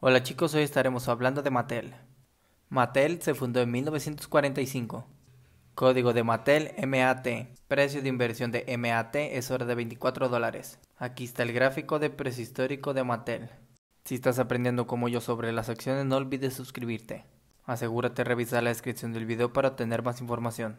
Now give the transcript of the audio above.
Hola chicos, hoy estaremos hablando de Mattel. Mattel se fundó en 1945. Código de Mattel MAT. Precio de inversión de MAT es hora de 24 dólares. Aquí está el gráfico de precio histórico de Mattel. Si estás aprendiendo como yo sobre las acciones no olvides suscribirte. Asegúrate de revisar la descripción del video para obtener más información.